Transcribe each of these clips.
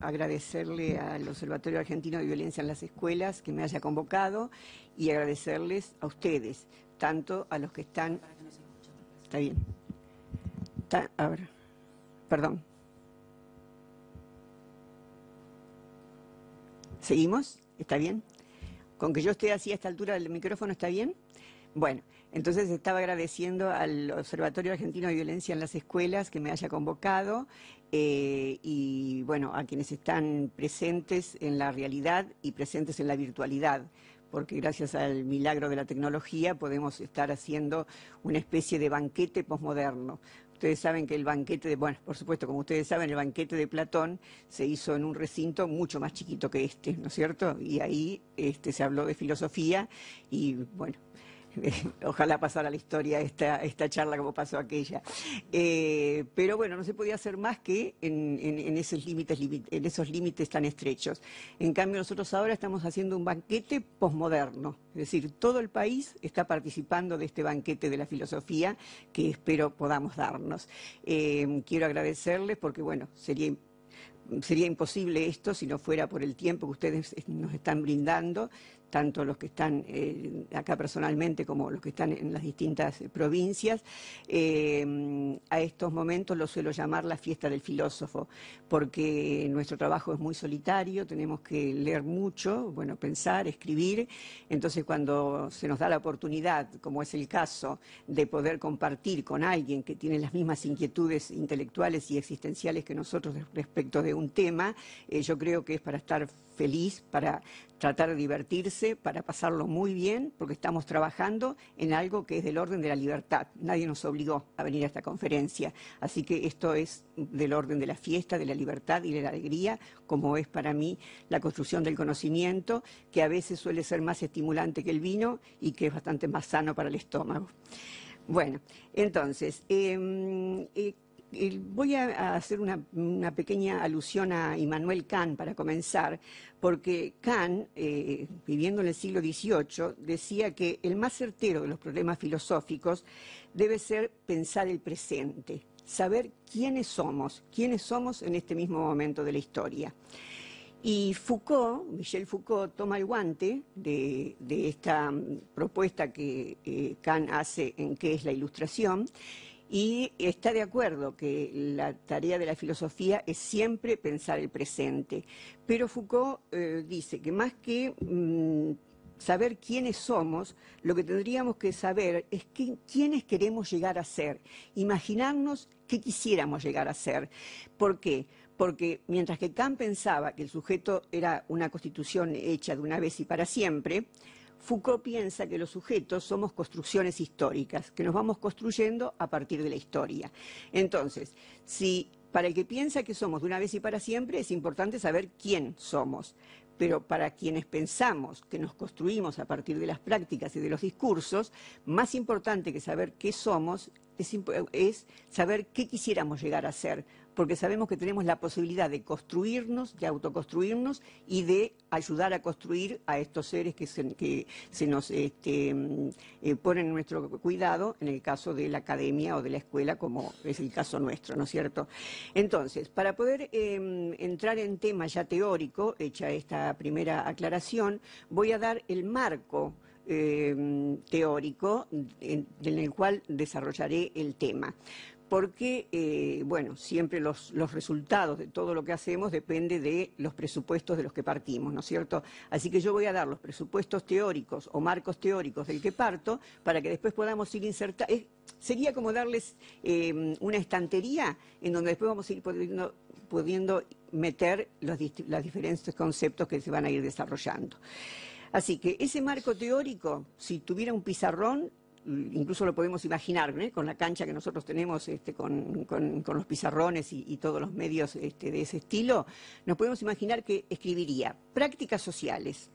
agradecerle al Observatorio Argentino de Violencia en las Escuelas que me haya convocado y agradecerles a ustedes, tanto a los que están... Está bien. Está... A Perdón. ¿Seguimos? ¿Está bien? ¿Con que yo esté así a esta altura del micrófono está bien? Bueno, entonces estaba agradeciendo al Observatorio Argentino de Violencia en las Escuelas que me haya convocado eh, y bueno, a quienes están presentes en la realidad y presentes en la virtualidad, porque gracias al milagro de la tecnología podemos estar haciendo una especie de banquete posmoderno. Ustedes saben que el banquete de, bueno, por supuesto, como ustedes saben, el banquete de Platón se hizo en un recinto mucho más chiquito que este, ¿no es cierto? Y ahí este, se habló de filosofía y, bueno, ojalá pasara a la historia esta, esta charla como pasó aquella. Eh, pero bueno, no se podía hacer más que en, en esos límites, en esos límites tan estrechos. En cambio, nosotros ahora estamos haciendo un banquete posmoderno, es decir, todo el país está participando de este banquete de la filosofía que espero podamos darnos. Eh, quiero agradecerles porque, bueno, sería sería imposible esto si no fuera por el tiempo que ustedes nos están brindando, tanto los que están eh, acá personalmente como los que están en las distintas provincias, eh, a estos momentos lo suelo llamar la fiesta del filósofo, porque nuestro trabajo es muy solitario, tenemos que leer mucho, bueno, pensar, escribir, entonces cuando se nos da la oportunidad, como es el caso, de poder compartir con alguien que tiene las mismas inquietudes intelectuales y existenciales que nosotros respecto de un tema, eh, yo creo que es para estar feliz, para tratar de divertirse, para pasarlo muy bien, porque estamos trabajando en algo que es del orden de la libertad. Nadie nos obligó a venir a esta conferencia, así que esto es del orden de la fiesta, de la libertad y de la alegría, como es para mí la construcción del conocimiento, que a veces suele ser más estimulante que el vino y que es bastante más sano para el estómago. Bueno, entonces, em, eh, eh, voy a hacer una, pequeña alusión a Immanuel Kant para comenzar, porque Kant, eh, viviendo en el siglo XVIII, decía que el más certero de los problemas filosóficos debe ser pensar el presente, saber quiénes somos, quiénes somos en este mismo momento de la historia. Y Foucault, Michel Foucault, toma el guante de, esta propuesta que eh, Kant hace en qué es la ilustración y está de acuerdo que la tarea de la filosofía es siempre pensar el presente. Pero Foucault eh, dice que más que mm, saber quiénes somos, lo que tendríamos que saber es quiénes queremos llegar a ser, imaginarnos qué quisiéramos llegar a ser. ¿Por qué? Porque mientras que Kant pensaba que el sujeto era una constitución hecha de una vez y para siempre, Foucault piensa que los sujetos somos construcciones históricas, que nos vamos construyendo a partir de la historia. Entonces, si para el que piensa que somos de una vez y para siempre, es importante saber quién somos. Pero para quienes pensamos que nos construimos a partir de las prácticas y de los discursos, más importante que saber qué somos es, saber qué quisiéramos llegar a ser, porque sabemos que tenemos la posibilidad de construirnos, de autoconstruirnos y de ayudar a construir a estos seres que se, nos este, eh, ponen en nuestro cuidado, en el caso de la academia o de la escuela, como es el caso nuestro, ¿no es cierto? Entonces, para poder em, entrar en tema ya teórico, hecha esta primera aclaración, voy a dar el marco Em, teórico en, el cual desarrollaré el tema. Porque, eh, bueno, siempre los, resultados de todo lo que hacemos depende de los presupuestos de los que partimos, ¿no es cierto? Así que yo voy a dar los presupuestos teóricos o marcos teóricos del que parto para que después podamos ir insertando. Sería como darles em, una estantería en donde después vamos a ir pudiendo, meter los diferentes conceptos que se van a ir desarrollando. Así que ese marco teórico, si tuviera un pizarrón, mm, incluso lo podemos imaginar ¿eh? con la cancha que nosotros tenemos, este, con, los pizarrones y, todos los medios este, de ese estilo, nos podemos imaginar que escribiría prácticas sociales.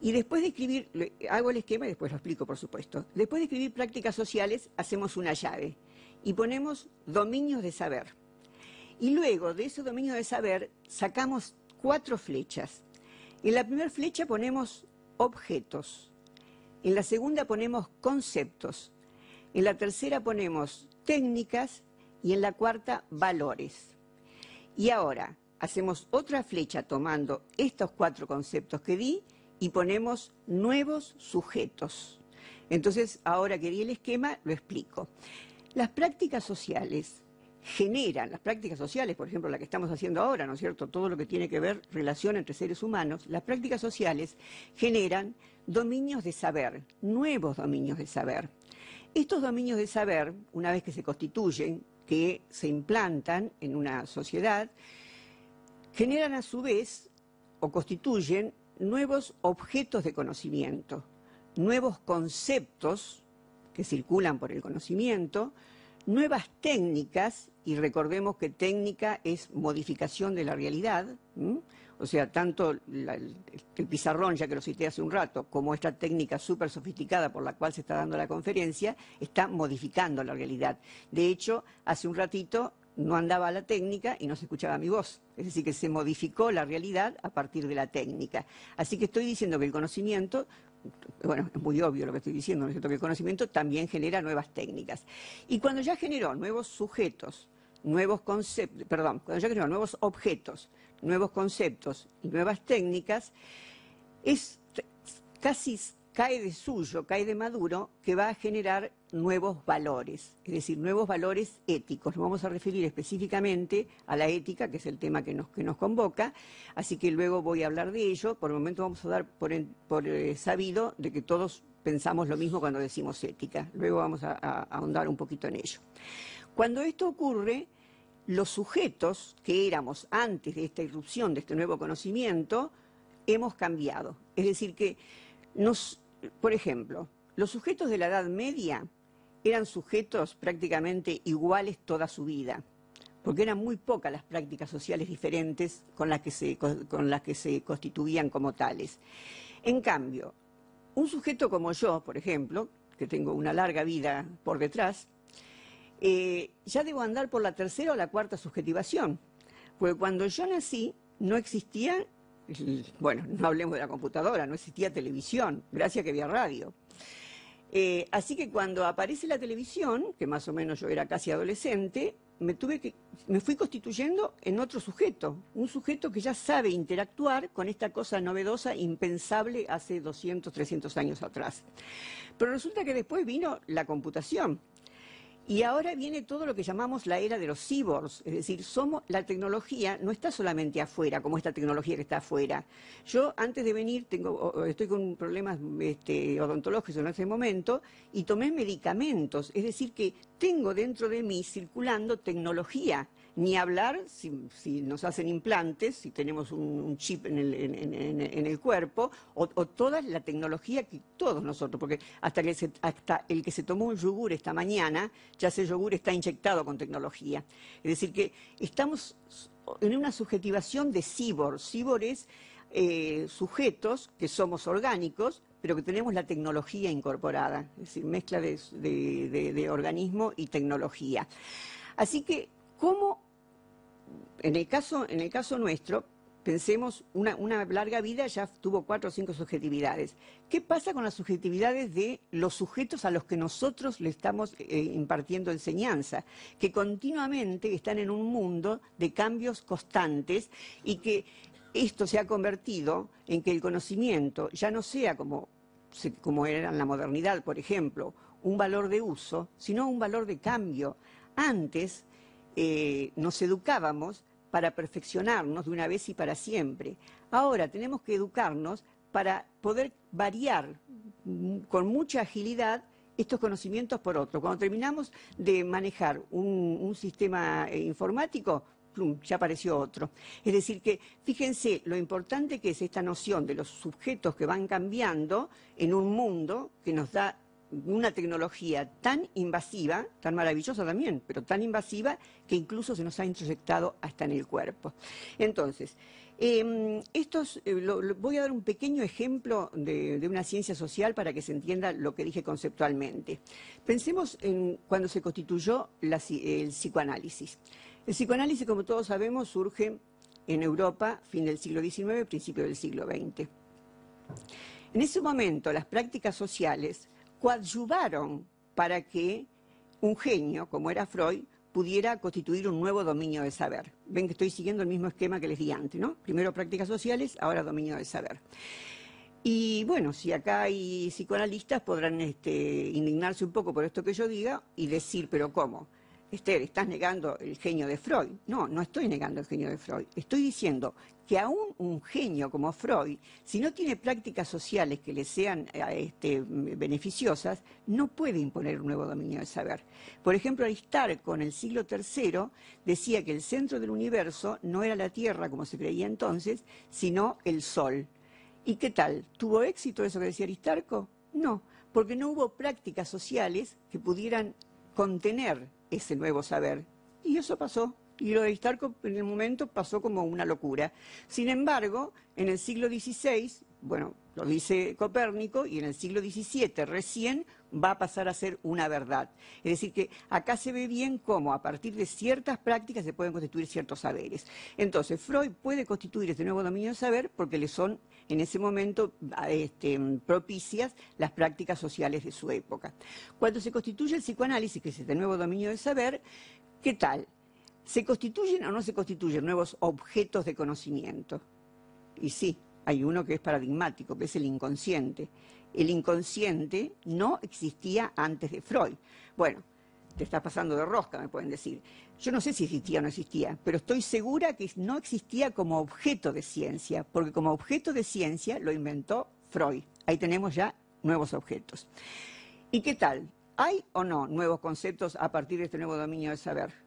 Y después de escribir, hago el esquema y después lo explico, por supuesto. Después de escribir prácticas sociales, hacemos una llave y ponemos dominios de saber. Y luego de ese dominio de saber sacamos cuatro flechas en la primera flecha ponemos objetos, en la segunda ponemos conceptos, en la tercera ponemos técnicas y en la cuarta valores. Y ahora hacemos otra flecha tomando estos cuatro conceptos que di y ponemos nuevos sujetos. Entonces, ahora que di el esquema, lo explico. Las prácticas sociales generan las prácticas sociales, por ejemplo, la que estamos haciendo ahora, ¿no es cierto? Todo lo que tiene que ver relación entre seres humanos, las prácticas sociales generan dominios de saber, nuevos dominios de saber. Estos dominios de saber, una vez que se constituyen, que se implantan en una sociedad, generan a su vez o constituyen nuevos objetos de conocimiento, nuevos conceptos que circulan por el conocimiento, nuevas técnicas, y recordemos que técnica es modificación de la realidad, o sea, tanto el, el, pizarrón, ya que lo cité hace un rato, como esta técnica súper sofisticada por la cual se está dando la conferencia, está modificando la realidad. De hecho, hace un ratito no andaba la técnica y no se escuchaba mi voz. Es decir, que se modificó la realidad a partir de la técnica. Así que estoy diciendo que el conocimiento bueno, es muy obvio lo que estoy diciendo, ¿no es cierto? Que el conocimiento también genera nuevas técnicas. Y cuando ya generó nuevos sujetos, nuevos conceptos, perdón, cuando ya generó nuevos objetos, nuevos conceptos y nuevas técnicas, es casi cae de suyo, cae de Maduro, que va a generar nuevos valores, es decir, nuevos valores éticos. Nos vamos a referir específicamente a la ética, que es el tema que nos, que nos convoca, así que luego voy a hablar de ello. Por el momento vamos a dar por, eh, sabido de que todos pensamos lo mismo cuando decimos ética. Luego vamos a ahondar un poquito en ello. Cuando esto ocurre, los sujetos que éramos antes de esta irrupción, de este nuevo conocimiento, hemos cambiado. Es decir, que nos por ejemplo, los sujetos de la Edad Media eran sujetos prácticamente iguales toda su vida, porque eran muy pocas las prácticas sociales diferentes con las que se, con las que se constituían como tales. En cambio, un sujeto como yo, por ejemplo, que tengo una larga vida por detrás, eh, ya debo andar por la tercera o la cuarta subjetivación, porque cuando yo nací no existía bueno, no hablemos de la computadora, no existía televisión, gracias que había radio. Eh, así que cuando aparece la televisión, que más o menos yo era casi adolescente, me, tuve que, me fui constituyendo en otro sujeto, un sujeto que ya sabe interactuar con esta cosa novedosa, impensable hace 200, 300 años atrás. Pero resulta que después vino la computación, y ahora viene todo lo que llamamos la era de los cyborgs, es decir, somos, la tecnología no está solamente afuera, como esta tecnología que está afuera. Yo antes de venir tengo, estoy con problemas este, odontológicos en ese momento y tomé medicamentos, es decir, que tengo dentro de mí circulando tecnología ni hablar si, nos hacen implantes, si tenemos un, chip en el, cuerpo, o, toda la tecnología que todos nosotros, porque hasta, el que se tomó un yogur esta mañana, ya ese yogur está inyectado con tecnología. Es decir, que estamos en una subjetivación de cibor. Cibor es eh, sujetos que somos orgánicos, pero que tenemos la tecnología incorporada, es decir, mezcla de, de organismo y tecnología. Así que, ¿cómo en el caso, nuestro, pensemos, una, larga vida ya tuvo cuatro o cinco subjetividades. ¿Qué pasa con las subjetividades de los sujetos a los que nosotros le estamos eh, impartiendo enseñanza? Que continuamente están en un mundo de cambios constantes y que esto se ha convertido en que el conocimiento ya no sea como, como era en la modernidad, por ejemplo, un valor de uso, sino un valor de cambio. Antes, eh, nos educábamos para perfeccionarnos de una vez y para siempre. Ahora tenemos que educarnos para poder variar mm, con mucha agilidad estos conocimientos por otro. Cuando terminamos de manejar un, sistema eh, informático, ya apareció otro. Es decir, que fíjense lo importante que es esta noción de los sujetos que van cambiando en un mundo que nos da una tecnología tan invasiva, tan maravillosa también, pero tan invasiva que incluso se nos ha introyectado hasta en el cuerpo. Entonces, em, eh, voy a dar un pequeño ejemplo de, una ciencia social para que se entienda lo que dije conceptualmente. Pensemos en cuando se constituyó el psicoanálisis. El psicoanálisis, como todos sabemos, surge en Europa, fin del siglo XIX, principio del siglo XX. En ese momento, las prácticas sociales coadyuvaron para que un genio, como era Freud, pudiera constituir un nuevo dominio de saber. Ven que estoy siguiendo el mismo esquema que les di antes, ¿no? Primero prácticas sociales, ahora dominio de saber. Y bueno, si acá hay psicoanalistas podrán este, indignarse un poco por esto que yo diga y decir, pero ¿cómo? Esther, estás negando el genio de Freud. No, no estoy negando el genio de Freud. Estoy diciendo que aún un genio como Freud, si no tiene prácticas sociales que le sean eh, este, beneficiosas, no puede imponer un nuevo dominio del saber. Por ejemplo, Aristarco en el siglo III decía que el centro del universo no era la Tierra, como se creía entonces, sino el Sol. ¿Y qué tal? ¿Tuvo éxito eso que decía Aristarco? No, porque no hubo prácticas sociales que pudieran contener ese nuevo saber. Y eso pasó y lo de Aristarco en el momento pasó como una locura. Sin embargo, en el siglo XVI, bueno, lo dice Copérnico, y en el siglo XVII recién va a pasar a ser una verdad. Es decir, que acá se ve bien cómo a partir de ciertas prácticas se pueden constituir ciertos saberes. Entonces, Freud puede constituir este nuevo dominio de saber porque le son en ese momento este, propicias las prácticas sociales de su época. Cuando se constituye el psicoanálisis, que es este nuevo dominio de saber, ¿qué tal? ¿Se constituyen o no se constituyen nuevos objetos de conocimiento? Y sí, hay uno que es paradigmático, que es el inconsciente. El inconsciente no existía antes de Freud. Bueno, te estás pasando de rosca, me pueden decir. Yo no sé si existía o no existía, pero estoy segura que no existía como objeto de ciencia, porque como objeto de ciencia lo inventó Freud. Ahí tenemos ya nuevos objetos. ¿Y qué tal? ¿Hay o no nuevos conceptos a partir de este nuevo dominio de saber?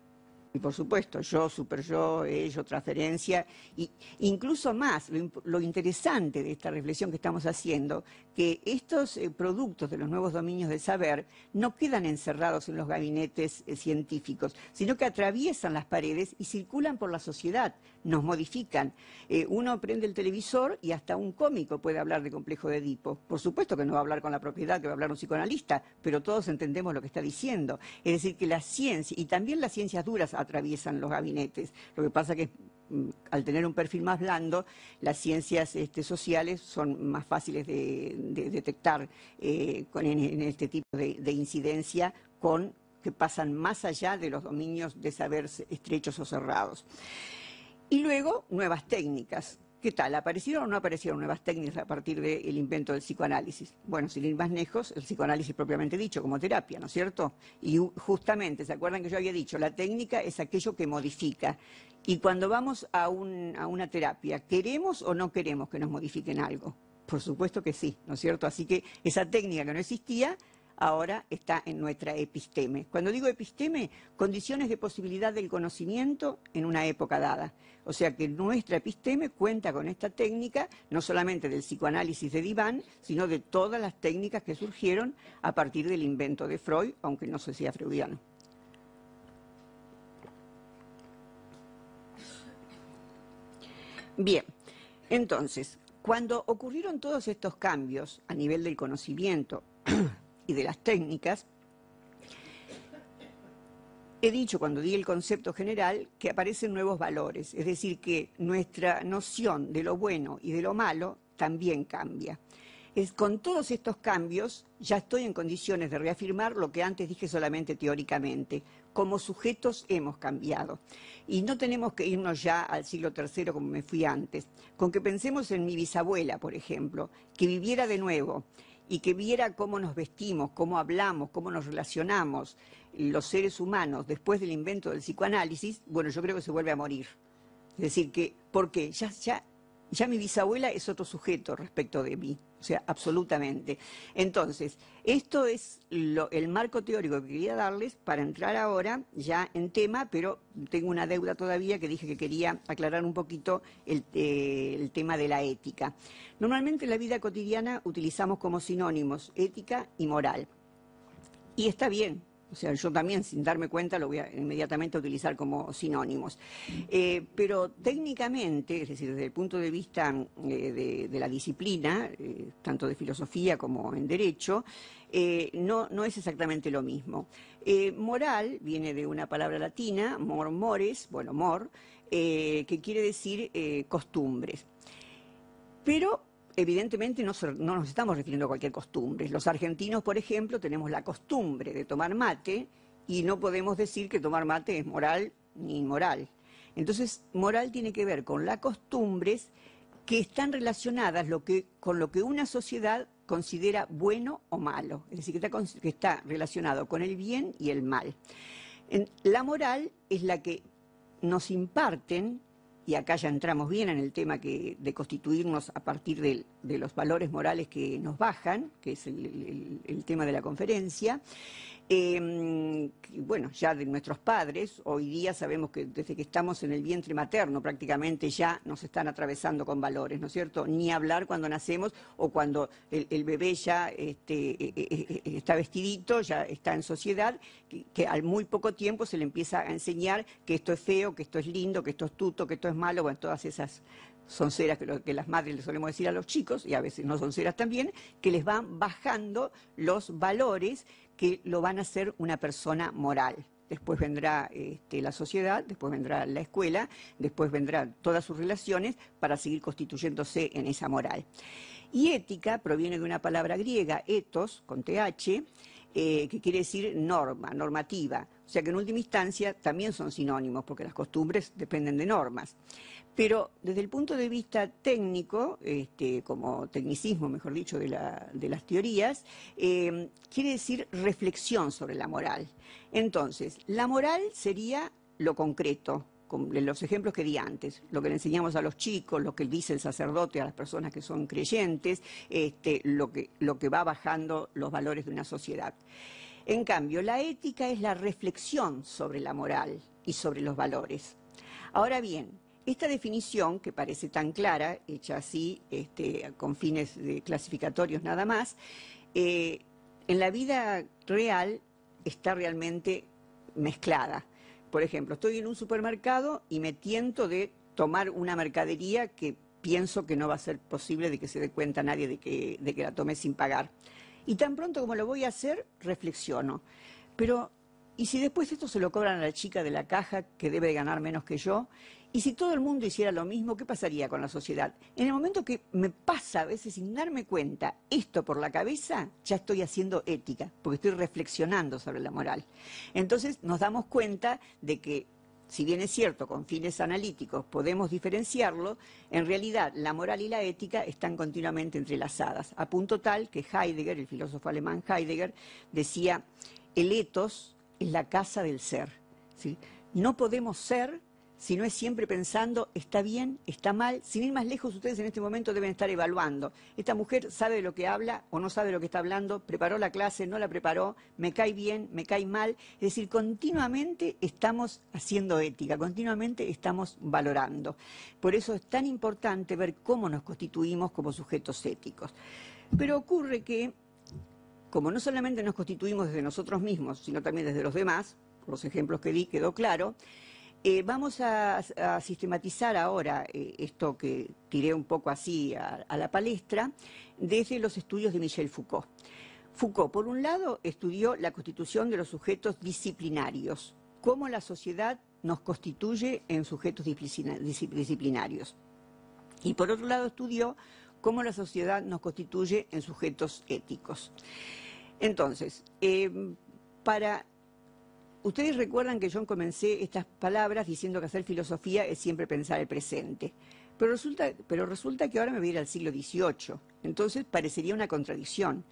Y por supuesto, yo, super yo, ello, transferencia, y incluso más, lo, interesante de esta reflexión que estamos haciendo, que estos eh, productos de los nuevos dominios del saber no quedan encerrados en los gabinetes eh, científicos, sino que atraviesan las paredes y circulan por la sociedad, nos modifican. Eh, uno prende el televisor y hasta un cómico puede hablar de complejo de Edipo. Por supuesto que no va a hablar con la propiedad, que va a hablar un psicoanalista, pero todos entendemos lo que está diciendo. Es decir, que la ciencia, y también las ciencias duras, atraviesan los gabinetes. Lo que pasa es que mm, al tener un perfil más blando, las ciencias este, sociales son más fáciles de, detectar eh, en, este tipo de, de incidencia con que pasan más allá de los dominios de saber estrechos o cerrados. Y luego, nuevas técnicas ¿Qué tal? ¿Aparecieron o no aparecieron nuevas técnicas a partir del invento del psicoanálisis? Bueno, sin ir más lejos, el psicoanálisis propiamente dicho, como terapia, ¿no es cierto? Y justamente, ¿se acuerdan que yo había dicho? La técnica es aquello que modifica. Y cuando vamos a, a una terapia, ¿queremos o no queremos que nos modifiquen algo? Por supuesto que sí, ¿no es cierto? Así que esa técnica que no existía ahora está en nuestra episteme. Cuando digo episteme, condiciones de posibilidad del conocimiento en una época dada. O sea que nuestra episteme cuenta con esta técnica, no solamente del psicoanálisis de diván, sino de todas las técnicas que surgieron a partir del invento de Freud, aunque no se sea freudiano. Bien, entonces, cuando ocurrieron todos estos cambios a nivel del conocimiento, y de las técnicas, he dicho cuando di el concepto general que aparecen nuevos valores, es decir, que nuestra noción de lo bueno y de lo malo también cambia. Es, con todos estos cambios ya estoy en condiciones de reafirmar lo que antes dije solamente teóricamente. Como sujetos hemos cambiado y no tenemos que irnos ya al siglo III como me fui antes. Con que pensemos en mi bisabuela, por ejemplo, que viviera de nuevo y que viera cómo nos vestimos, cómo hablamos, cómo nos relacionamos los seres humanos después del invento del psicoanálisis, bueno, yo creo que se vuelve a morir. Es decir, que, ¿por qué? Ya, ya ya mi bisabuela es otro sujeto respecto de mí, o sea, absolutamente. Entonces, esto es el marco teórico que quería darles para entrar ahora ya en tema, pero tengo una deuda todavía que dije que quería aclarar un poquito el eh, tema de la ética. Normalmente en la vida cotidiana utilizamos como sinónimos ética y moral. Y está bien, o sea, yo también sin darme cuenta lo voy a inmediatamente utilizar como sinónimos. Eh, pero técnicamente, es decir, desde el punto de vista eh, de, la disciplina, eh, tanto de filosofía como en derecho, no, no, es exactamente lo mismo. moral viene de una palabra latina, mor mores, bueno, mor, que quiere decir costumbres. Pero evidentemente no, nos estamos refiriendo a cualquier costumbre. Los argentinos, por ejemplo, tenemos la costumbre de tomar mate y no podemos decir que tomar mate es moral ni inmoral. Entonces, moral tiene que ver con las costumbres que están relacionadas con lo que una sociedad considera bueno o malo, es decir, que está, relacionado con el bien y el mal. la moral es la que nos imparten y acá ya entramos bien en el tema que, de constituirnos a partir del de los valores morales que nos bajan, que es el, tema de la conferencia. Em, bueno, ya de nuestros padres, hoy día sabemos que desde que estamos en el vientre materno prácticamente ya nos están atravesando con valores, ¿no es cierto? Ni hablar cuando nacemos o cuando el, bebé ya este, e, e, e, está vestidito, ya está en sociedad, que, que, al muy poco tiempo se le empieza a enseñar que esto es feo, que esto es lindo, que esto es tuto, que esto es malo, bueno, todas esas son ceras que, las madres le solemos decir a los chicos, y a veces no son ceras también, que les van bajando los valores que lo van a hacer una persona moral. Después vendrá este, la sociedad, después vendrá la escuela, después vendrán todas sus relaciones para seguir constituyéndose en esa moral. Y ética proviene de una palabra griega, etos, con TH, eh, que quiere decir norma, normativa o sea que en última instancia también son sinónimos, porque las costumbres dependen de normas. Pero desde el punto de vista técnico, este, como tecnicismo, mejor dicho, de, las teorías, em, quiere decir reflexión sobre la moral. Entonces, la moral sería lo concreto, en los ejemplos que di antes, lo que le enseñamos a los chicos, lo que dice el sacerdote a las personas que son creyentes, este, lo que va bajando los valores de una sociedad. En cambio, la ética es la reflexión sobre la moral y sobre los valores. Ahora bien, esta definición, que parece tan clara, hecha así este, con fines de clasificatorios nada más, eh, en la vida real está realmente mezclada. Por ejemplo, estoy en un supermercado y me tiento de tomar una mercadería que pienso que no va a ser posible de que se dé cuenta nadie de que, de que la tome sin pagar. Y tan pronto como lo voy a hacer, reflexiono. Pero, ¿y si después esto se lo cobran a la chica de la caja que debe ganar menos que yo? ¿Y si todo el mundo hiciera lo mismo, qué pasaría con la sociedad? En el momento que me pasa a veces sin darme cuenta esto por la cabeza, ya estoy haciendo ética, porque estoy reflexionando sobre la moral. Entonces nos damos cuenta de que si bien es cierto, con fines analíticos podemos diferenciarlo, en realidad la moral y la ética están continuamente entrelazadas, a punto tal que Heidegger, el filósofo alemán Heidegger, decía, el etos es la casa del ser. No podemos ser si no es siempre pensando, está bien, está mal, sin ir más lejos, ustedes en este momento deben estar evaluando. Esta mujer sabe de lo que habla o no sabe lo que está hablando, preparó la clase, no la preparó, me cae bien, me cae mal. Es decir, continuamente estamos haciendo ética, continuamente estamos valorando. Por eso es tan importante ver cómo nos constituimos como sujetos éticos. Pero ocurre que, como no solamente nos constituimos desde nosotros mismos, sino también desde los demás, por los ejemplos que di quedó claro, eh, vamos a, sistematizar ahora eh, esto que tiré un poco así a, la palestra desde los estudios de Michel Foucault. Foucault, por un lado, estudió la constitución de los sujetos disciplinarios, cómo la sociedad nos constituye en sujetos disciplinarios. Y por otro lado, estudió cómo la sociedad nos constituye en sujetos éticos. Entonces, eh, para Ustedes recuerdan que yo comencé estas palabras diciendo que hacer filosofía es siempre pensar el presente. Pero resulta, pero resulta que ahora me voy a ir al siglo XVIII. Entonces parecería una contradicción,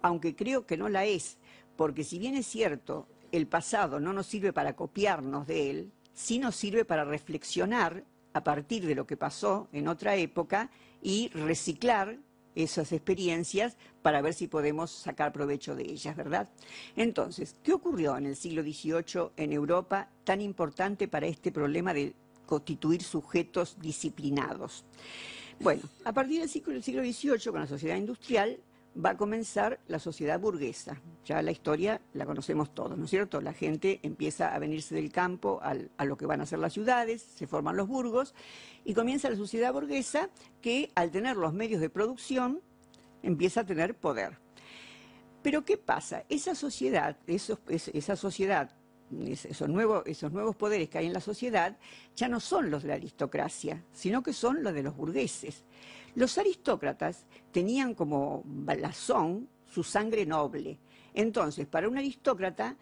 aunque creo que no la es, porque si bien es cierto, el pasado no nos sirve para copiarnos de él, sí nos sirve para reflexionar a partir de lo que pasó en otra época y reciclar esas experiencias para ver si podemos sacar provecho de ellas, ¿verdad? Entonces, ¿qué ocurrió en el siglo XVIII en Europa tan importante para este problema de constituir sujetos disciplinados? Bueno, a partir del siglo, XVIII, con la sociedad industrial, va a comenzar la sociedad burguesa. Ya la historia la conocemos todos, ¿no es cierto? La gente empieza a venirse del campo a lo que van a ser las ciudades, se forman los burgos y comienza la sociedad burguesa que al tener los medios de producción empieza a tener poder. Pero ¿qué pasa? Esa sociedad, esos, nuevos, esos nuevos poderes que hay en la sociedad ya no son los de la aristocracia, sino que son los de los burgueses. Los aristócratas tenían como balazón su sangre noble. Entonces, para un aristócrata,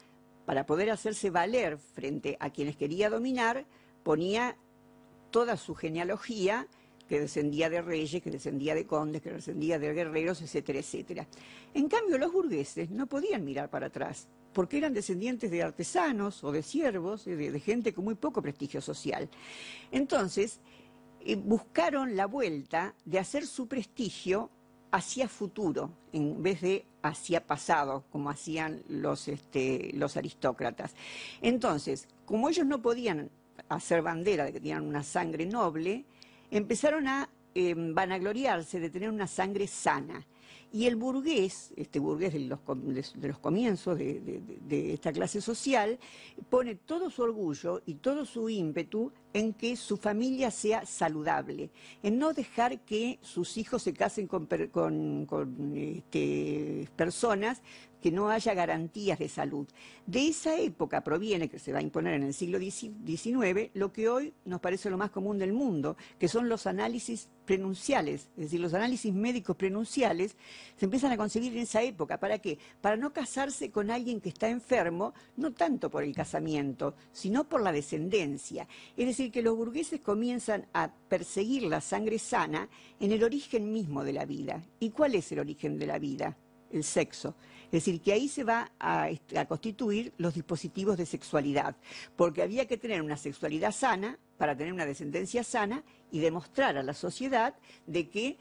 para poder hacerse valer frente a quienes quería dominar, ponía toda su genealogía que descendía de reyes, que descendía de condes, que descendía de guerreros, etcétera, etcétera. En cambio, los burgueses no podían mirar para atrás, porque eran descendientes de artesanos o de siervos, de, de gente con muy poco prestigio social. Entonces, eh, buscaron la vuelta de hacer su prestigio hacia futuro en vez de hacia pasado, como hacían los, este, los aristócratas. Entonces, como ellos no podían hacer bandera de que tenían una sangre noble, empezaron a em, vanagloriarse de tener una sangre sana. Y el burgués, este burgués de los, comienzos de, esta clase social, pone todo su orgullo y todo su ímpetu en que su familia sea saludable, en no dejar que sus hijos se casen con, este, personas que no haya garantías de salud. De esa época proviene, que se va a imponer en el siglo XIX, lo que hoy nos parece lo más común del mundo, que son los análisis prenunciales, es decir, los análisis médicos prenunciales, se empiezan a conseguir en esa época. ¿Para qué? Para no casarse con alguien que está enfermo, no tanto por el casamiento, sino por la descendencia. Es que los burgueses comienzan a perseguir la sangre sana en el origen mismo de la vida. ¿Y cuál es el origen de la vida? El sexo. Es decir, que ahí se va a constituir los dispositivos de sexualidad, porque había que tener una sexualidad sana para tener una descendencia sana y demostrar a la sociedad de que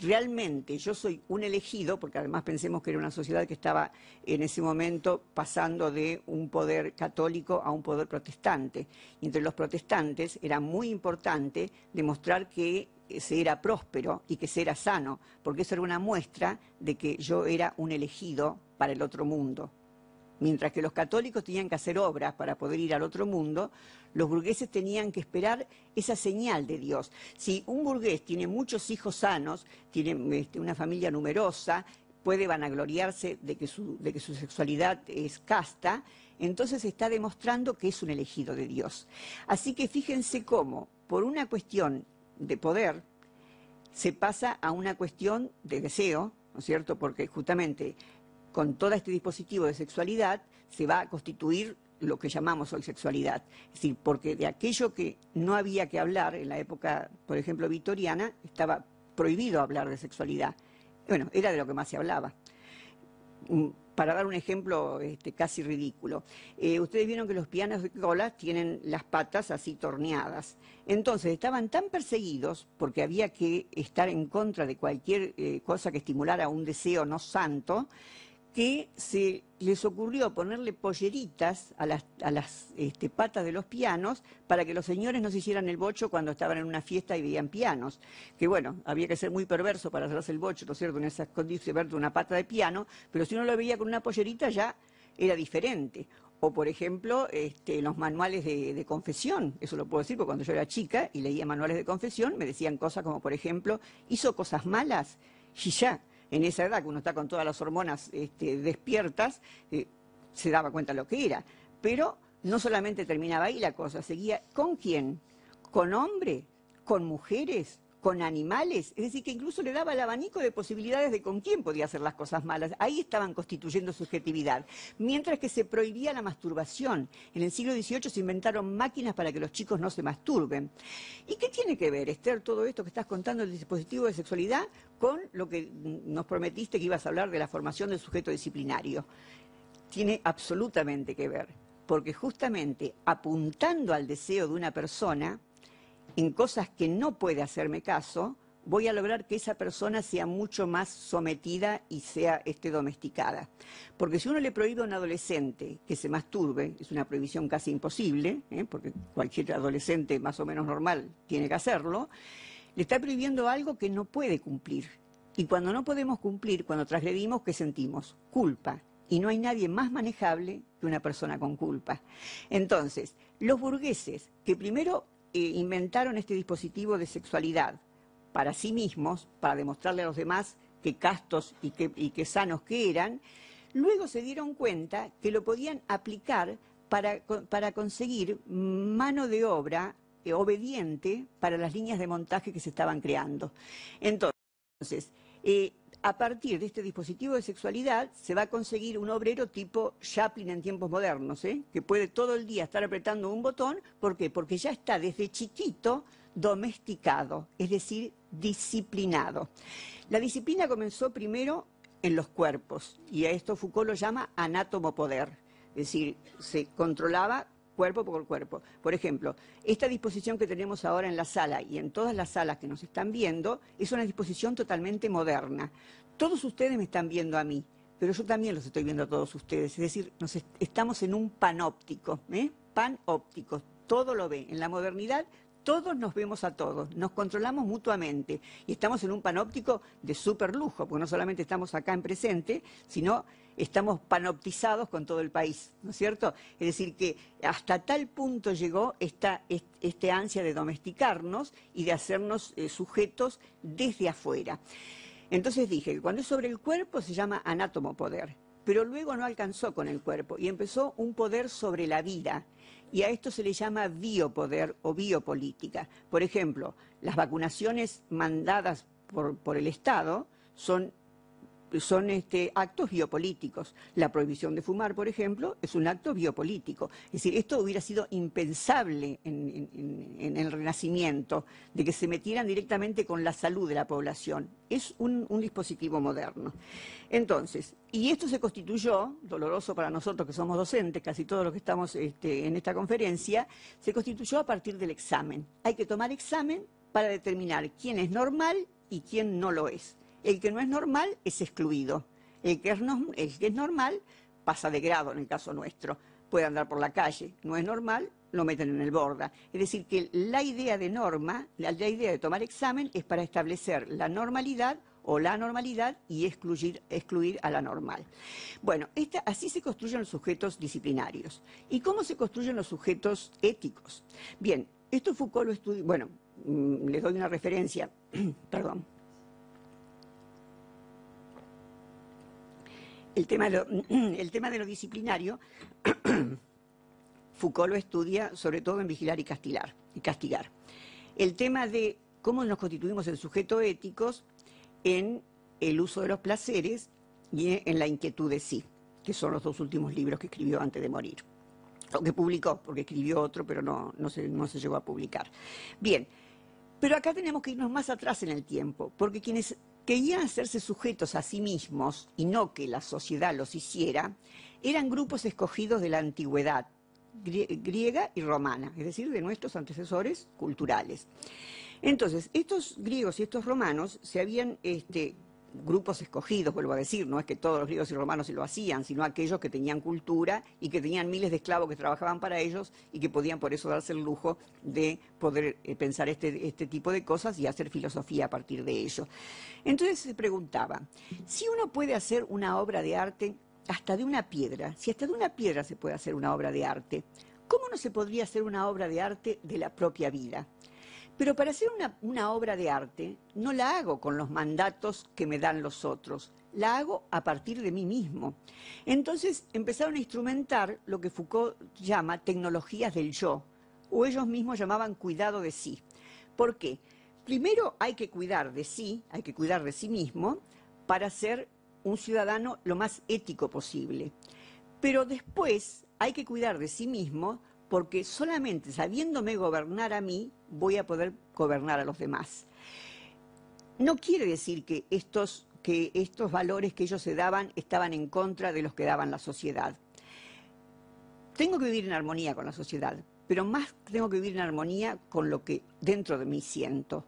realmente yo soy un elegido, porque además pensemos que era una sociedad que estaba en ese momento pasando de un poder católico a un poder protestante. Y entre los protestantes era muy importante demostrar que se era próspero y que se era sano, porque eso era una muestra de que yo era un elegido para el otro mundo. Mientras que los católicos tenían que hacer obras para poder ir al otro mundo, los burgueses tenían que esperar esa señal de Dios. Si un burgués tiene muchos hijos sanos, tiene este, una familia numerosa, puede vanagloriarse de que su sexualidad es casta, entonces está demostrando que es un elegido de Dios. Así que fíjense cómo, por una cuestión de poder, se pasa a una cuestión de deseo, ¿no es cierto? Porque justamente con todo este dispositivo de sexualidad se va a constituir lo que llamamos hoy sexualidad. Es decir, porque de aquello que no había que hablar en la época, por ejemplo, victoriana, estaba prohibido hablar de sexualidad. Bueno, era de lo que más se hablaba. Mm, para dar un ejemplo este, casi ridículo, eh, ustedes vieron que los pianos de cola tienen las patas así torneadas. Entonces estaban tan perseguidos porque había que estar en contra de cualquier eh, cosa que estimulara un deseo no santo que se les ocurrió ponerle polleritas a las, este, patas de los pianos para que los señores no se hicieran el bocho cuando estaban en una fiesta y veían pianos. Que bueno, había que ser muy perverso para hacerse el bocho, ¿no es cierto?, en esas condiciones, ver una pata de piano, pero si uno lo veía con una pollerita ya era diferente. O, por ejemplo, este, los manuales de, de, confesión. Eso lo puedo decir porque cuando yo era chica y leía manuales de confesión, me decían cosas como, por ejemplo, hizo cosas malas, y ya en esa edad, que uno está con todas las hormonas este, despiertas, eh, se daba cuenta lo que era. Pero no solamente terminaba ahí la cosa, seguía con quién, con hombres, con mujeres, con animales, es decir, que incluso le daba el abanico de posibilidades de con quién podía hacer las cosas malas. Ahí estaban constituyendo subjetividad. Mientras que se prohibía la masturbación. En el siglo XVIII se inventaron máquinas para que los chicos no se masturben. ¿Y qué tiene que ver, Esther, todo esto que estás contando del dispositivo de sexualidad con lo que nos prometiste que ibas a hablar de la formación del sujeto disciplinario? Tiene absolutamente que ver, porque justamente apuntando al deseo de una persona, en cosas que no puede hacerme caso, voy a lograr que esa persona sea mucho más sometida y sea domesticada. Porque si uno le prohíbe a un adolescente que se masturbe, es una prohibición casi imposible, ¿eh? porque cualquier adolescente más o menos normal tiene que hacerlo, le está prohibiendo algo que no puede cumplir. Y cuando no podemos cumplir, cuando transgredimos, ¿qué sentimos? Culpa. Y no hay nadie más manejable que una persona con culpa. Entonces, los burgueses, que primero eh, inventaron este dispositivo de sexualidad para sí mismos, para demostrarle a los demás qué castos y qué, sanos que eran, luego se dieron cuenta que lo podían aplicar para, para conseguir mano de obra eh, obediente para las líneas de montaje que se estaban creando. Entonces, eh, a partir de este dispositivo de sexualidad se va a conseguir un obrero tipo Chaplin en tiempos modernos, ¿eh? que puede todo el día estar apretando un botón. ¿Por qué? Porque ya está desde chiquito domesticado, es decir, disciplinado. La disciplina comenzó primero en los cuerpos y a esto Foucault lo llama poder, es decir, se controlaba cuerpo por cuerpo. Por ejemplo, esta disposición que tenemos ahora en la sala y en todas las salas que nos están viendo es una disposición totalmente moderna. Todos ustedes me están viendo a mí, pero yo también los estoy viendo a todos ustedes. Es decir, nos estamos en un panóptico, ¿eh? óptico. todo lo ve. En la modernidad todos nos vemos a todos, nos controlamos mutuamente y estamos en un panóptico de súper lujo, porque no solamente estamos acá en presente, sino estamos panoptizados con todo el país, ¿no es cierto? Es decir, que hasta tal punto llegó esta, este ansia de domesticarnos y de hacernos eh, sujetos desde afuera. Entonces dije cuando es sobre el cuerpo se llama anátomo poder, pero luego no alcanzó con el cuerpo y empezó un poder sobre la vida. Y a esto se le llama biopoder o biopolítica. Por ejemplo, las vacunaciones mandadas por, por el Estado son son este, actos biopolíticos. La prohibición de fumar, por ejemplo, es un acto biopolítico. Es decir, esto hubiera sido impensable en, el Renacimiento, de que se metieran directamente con la salud de la población. Es un, dispositivo moderno. Entonces, y esto se constituyó, doloroso para nosotros que somos docentes, casi todos los que estamos este, en esta conferencia, se constituyó a partir del examen. Hay que tomar examen para determinar quién es normal y quién no lo es. El que no es normal es excluido. El que es, normal pasa de grado en el caso nuestro, puede andar por la calle. No es normal, lo meten en el borda. Es decir, que la idea de norma, la, idea de tomar examen es para establecer la normalidad o la normalidad y excluir, a la normal. Bueno, así se construyen los sujetos disciplinarios. ¿Y cómo se construyen los sujetos éticos? Bien, esto Foucault lo estudió, bueno, mm, les doy una referencia, perdón. El tema de lo, el disciplinario, Foucault lo estudia sobre todo en vigilar y castigar. Y castigar. El tema de cómo nos constituimos en sujeto éticos en el uso de los placeres y en la inquietud de sí, que son los dos últimos libros que escribió antes de morir, o que publicó, porque escribió otro, pero no, no, se, no se llegó a publicar. Bien, pero acá tenemos que irnos más atrás en el tiempo, porque quienes querían hacerse sujetos a sí mismos y no que la sociedad los hiciera, eran grupos escogidos de la antigüedad griega y romana, es decir, de nuestros antecesores culturales. Entonces, estos griegos y estos romanos se habían este, grupos escogidos, vuelvo a decir, no es que todos los griegos y romanos se lo hacían, sino aquellos que tenían cultura y que tenían miles de esclavos que trabajaban para ellos y que podían por eso darse el lujo de poder eh, pensar este, este tipo de cosas y hacer filosofía a partir de ellos. Entonces se preguntaba, si uno puede hacer una obra de arte hasta de una piedra, si hasta de una piedra se puede hacer una obra de arte, ¿cómo no se podría hacer una obra de arte de la propia vida? Pero para hacer una, obra de arte no la hago con los mandatos que me dan los otros, la hago a partir de mí mismo. Entonces empezaron a instrumentar lo que Foucault llama tecnologías del yo, o ellos mismos llamaban cuidado de sí. ¿Por qué? Primero hay que cuidar de sí, hay que cuidar de sí mismo para ser un ciudadano lo más ético posible. Pero después hay que cuidar de sí mismo porque solamente sabiéndome gobernar a mí voy a poder gobernar a los demás. No quiere decir que estos, que estos valores que ellos se daban estaban en contra de los que daban la sociedad. Tengo que vivir en armonía con la sociedad, pero más tengo que vivir en armonía con lo que dentro de mí siento.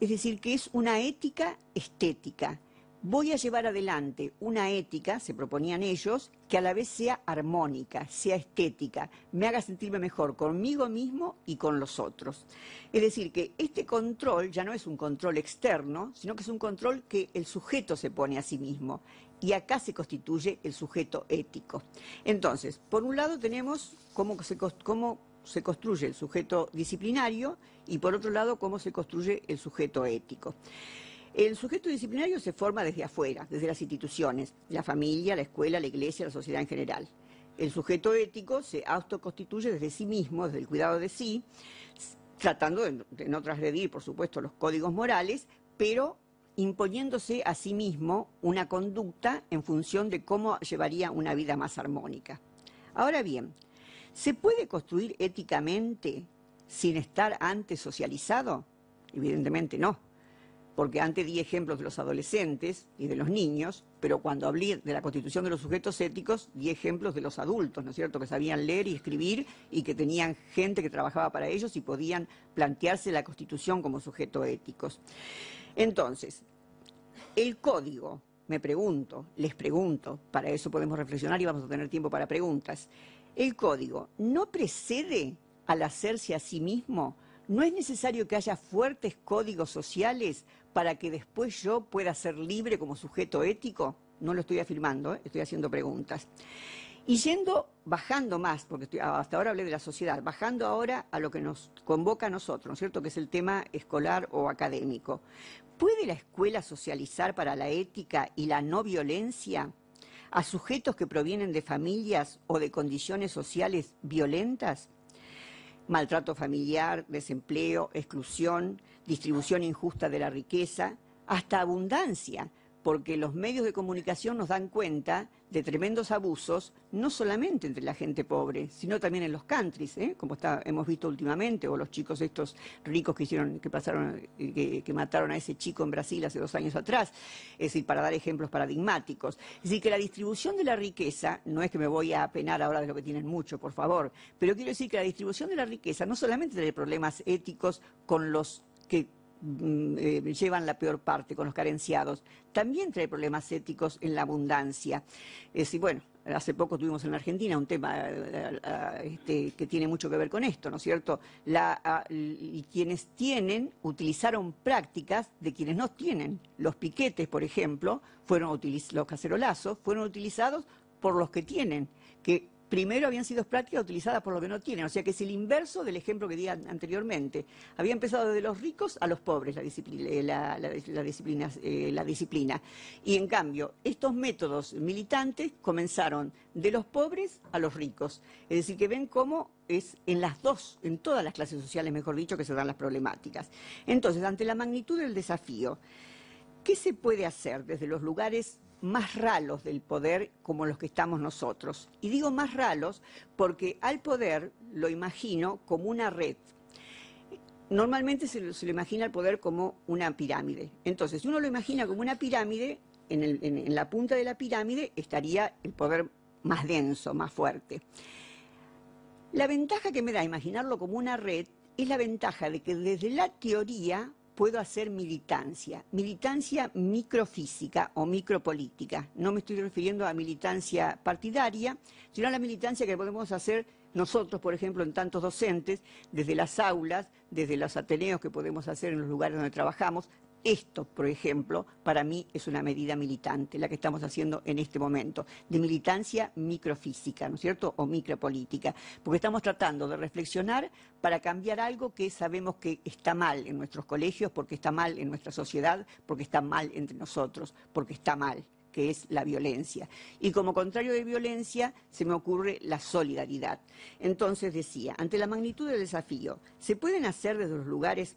Es decir, que es una ética estética, voy a llevar adelante una ética, se proponían ellos, que a la vez sea armónica, sea estética, me haga sentirme mejor conmigo mismo y con los otros. Es decir, que este control ya no es un control externo, sino que es un control que el sujeto se pone a sí mismo. Y acá se constituye el sujeto ético. Entonces, por un lado tenemos cómo se, construye el sujeto disciplinario y por otro lado cómo se construye el sujeto ético. El sujeto disciplinario se forma desde afuera, desde las instituciones, la familia, la escuela, la iglesia, la sociedad en general. El sujeto ético se autoconstituye desde sí mismo, desde el cuidado de sí, tratando de, no trasredir, por supuesto, los códigos morales, pero imponiéndose a sí mismo una conducta en función de cómo llevaría una vida más armónica. Ahora bien, ¿se puede construir éticamente sin estar antes socializado? Evidentemente no porque antes di ejemplos de los adolescentes y de los niños, pero cuando hablé de la constitución de los sujetos éticos, di ejemplos de los adultos, ¿no es cierto?, que sabían leer y escribir y que tenían gente que trabajaba para ellos y podían plantearse la constitución como sujeto éticos. Entonces, el código, me pregunto, les pregunto, para eso podemos reflexionar y vamos a tener tiempo para preguntas, el código no precede al hacerse a sí mismo ¿No es necesario que haya fuertes códigos sociales para que después yo pueda ser libre como sujeto ético? No lo estoy afirmando, ¿eh? estoy haciendo preguntas. Y yendo, bajando más, porque ah, hasta ahora hablé de la sociedad, bajando ahora a lo que nos convoca a nosotros, ¿no es cierto?, que es el tema escolar o académico. ¿Puede la escuela socializar para la ética y la no violencia a sujetos que provienen de familias o de condiciones sociales violentas? maltrato familiar, desempleo, exclusión, distribución injusta de la riqueza, hasta abundancia, porque los medios de comunicación nos dan cuenta de tremendos abusos, no solamente entre la gente pobre, sino también en los countries, ¿eh? como hemos visto últimamente, o los chicos estos ricos que pasaron, eh, que, mataron a ese chico en Brasil hace dos años atrás, es decir, para dar ejemplos paradigmáticos. Es decir, que la distribución de la riqueza, no es que me voy a apenar ahora de lo que tienen mucho, por favor, pero quiero decir que la distribución de la riqueza no solamente tiene problemas éticos con los que Mm, eh, llevan la peor parte con los carenciados. También trae problemas éticos en la abundancia. Es decir, bueno, hace poco tuvimos en Argentina un tema eh, este, que tiene mucho que ver con esto, ¿no es cierto? y quienes tienen utilizaron prácticas de quienes no tienen. Los piquetes, por ejemplo, fueron los cacerolazos fueron utilizados por los que tienen, que primero habían sido prácticas utilizadas por los que no tienen, o sea que es el inverso del ejemplo que di anteriormente. Había empezado de los ricos a los pobres la disciplina, eh, eh, la disciplina. Y en cambio, estos métodos militantes comenzaron de los pobres a los ricos. Es decir, que ven cómo es en las dos, en todas las clases sociales, mejor dicho, que se dan las problemáticas. Entonces, ante la magnitud del desafío, ¿qué se puede hacer desde los lugares más ralos del poder como los que estamos nosotros. Y digo más ralos porque al poder lo imagino como una red. Normalmente se lo, imagina al poder como una pirámide. Entonces, si uno lo imagina como una pirámide, en la punta de la pirámide estaría el poder más denso, más fuerte. La ventaja que me da imaginarlo como una red es la ventaja de que desde la teoría puedo hacer militancia, militancia microfísica o micropolítica. No me estoy refiriendo a militancia partidaria, sino a la militancia que podemos hacer nosotros, por ejemplo, en tantos docentes, desde las aulas, desde los ateneos que podemos hacer en los lugares donde trabajamos, esto, por ejemplo, para mí es una medida militante, la que estamos haciendo en este momento, de militancia microfísica, ¿no es cierto?, o micropolítica, porque estamos tratando de reflexionar para cambiar algo que sabemos que está mal en nuestros colegios, porque está mal en nuestra sociedad, porque está mal entre nosotros, porque está mal que es la violencia. Y como contrario de violencia, se me ocurre la solidaridad. Entonces decía, ante la magnitud del desafío, ¿se pueden hacer desde los lugares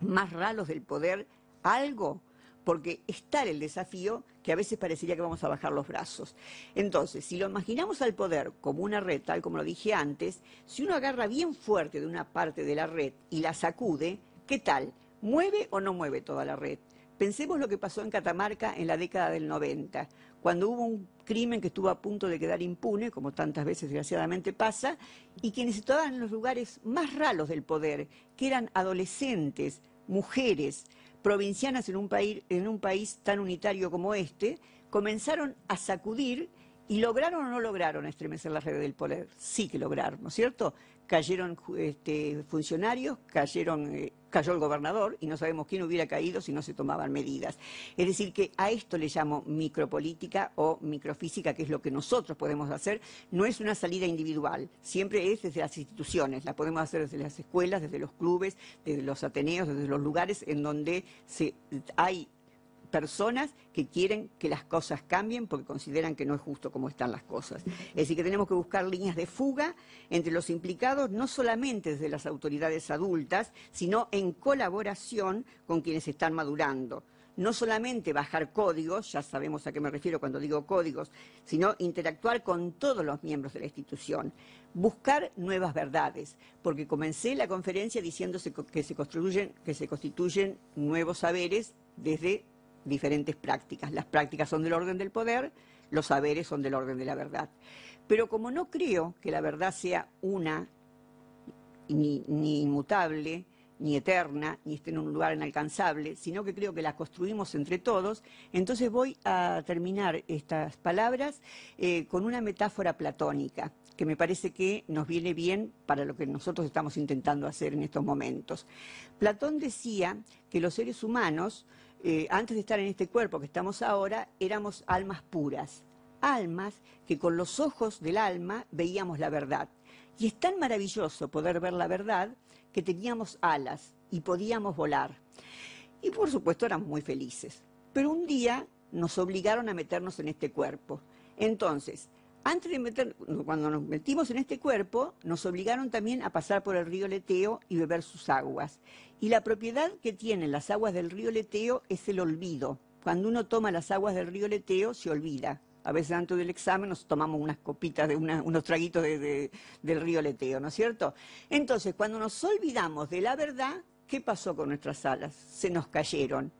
más raros del poder algo, porque está el desafío que a veces parecería que vamos a bajar los brazos. Entonces, si lo imaginamos al poder como una red, tal como lo dije antes, si uno agarra bien fuerte de una parte de la red y la sacude, ¿qué tal? ¿Mueve o no mueve toda la red? Pensemos lo que pasó en Catamarca en la década del 90, cuando hubo un crimen que estuvo a punto de quedar impune, como tantas veces desgraciadamente pasa, y quienes se estaban en los lugares más raros del poder, que eran adolescentes, mujeres, provincianas en un país, en un país tan unitario como este, comenzaron a sacudir y lograron o no lograron estremecer las redes del poder. Sí que lograron, ¿no es cierto? cayeron este, funcionarios, cayeron, eh, cayó el gobernador y no sabemos quién hubiera caído si no se tomaban medidas. Es decir, que a esto le llamo micropolítica o microfísica, que es lo que nosotros podemos hacer. No es una salida individual, siempre es desde las instituciones, la podemos hacer desde las escuelas, desde los clubes, desde los ateneos, desde los lugares en donde se, hay personas que quieren que las cosas cambien porque consideran que no es justo como están las cosas. Es decir, que tenemos que buscar líneas de fuga entre los implicados, no solamente desde las autoridades adultas, sino en colaboración con quienes están madurando no solamente bajar códigos, ya sabemos a qué me refiero cuando digo códigos, sino interactuar con todos los miembros de la institución, buscar nuevas verdades, porque comencé la conferencia diciéndose que se construyen, que se constituyen nuevos saberes desde diferentes prácticas. Las prácticas son del orden del poder, los saberes son del orden de la verdad. Pero como no creo que la verdad sea una, ni, inmutable, ni eterna, ni esté en un lugar inalcanzable, sino que creo que la construimos entre todos. Entonces voy a terminar estas palabras eh, con una metáfora platónica que me parece que nos viene bien para lo que nosotros estamos intentando hacer en estos momentos. Platón decía que los seres humanos eh, antes de estar en este cuerpo que estamos ahora, éramos almas puras, almas que con los ojos del alma veíamos la verdad. Y es tan maravilloso poder ver la verdad que teníamos alas y podíamos volar. Y por supuesto éramos muy felices. Pero un día nos obligaron a meternos en este cuerpo. Entonces, antes de meter, cuando nos metimos en este cuerpo, nos obligaron también a pasar por el río Leteo y beber sus aguas. Y la propiedad que tienen las aguas del río Leteo es el olvido. Cuando uno toma las aguas del río Leteo, se olvida. A veces antes del examen nos tomamos unas copitas, de unos traguitos del río Leteo, ¿no es cierto? Entonces, cuando nos olvidamos de la verdad, ¿qué pasó con nuestras alas? Se nos cayeron.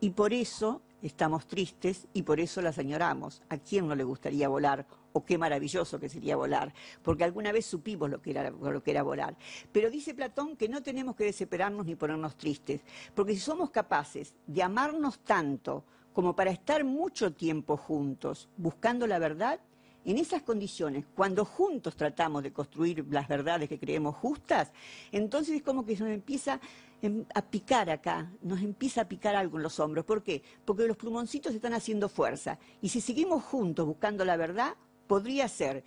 Y por eso estamos tristes y por eso las añoramos. ¿A quién no le gustaría volar? O qué maravilloso que sería volar, porque alguna vez supimos lo que, era, lo que era volar. Pero dice Platón que no tenemos que desesperarnos ni ponernos tristes, porque si somos capaces de amarnos tanto como para estar mucho tiempo juntos, buscando la verdad, en esas condiciones, cuando juntos tratamos de construir las verdades que creemos justas, entonces es como que nos empieza em, a picar acá, nos empieza a picar algo en los hombros. ¿Por qué? Porque los plumoncitos están haciendo fuerza. Y si seguimos juntos buscando la verdad, podría ser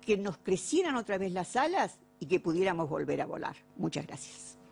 que nos crecieran otra vez las alas y que pudiéramos volver a volar. Muchas gracias.